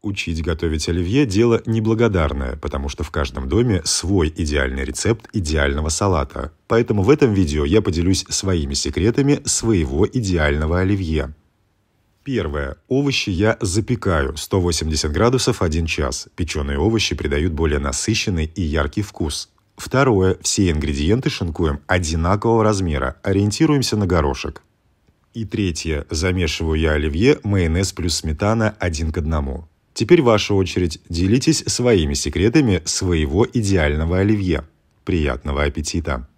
Учить готовить оливье – дело неблагодарное, потому что в каждом доме свой идеальный рецепт идеального салата. Поэтому в этом видео я поделюсь своими секретами своего идеального оливье. Первое. Овощи я запекаю 180 градусов 1 час. Печеные овощи придают более насыщенный и яркий вкус. Второе. Все ингредиенты шинкуем одинакового размера, ориентируемся на горошек. И третье. Замешиваю я оливье, майонез плюс сметана один к одному. Теперь ваша очередь. Делитесь своими секретами своего идеального оливье. Приятного аппетита!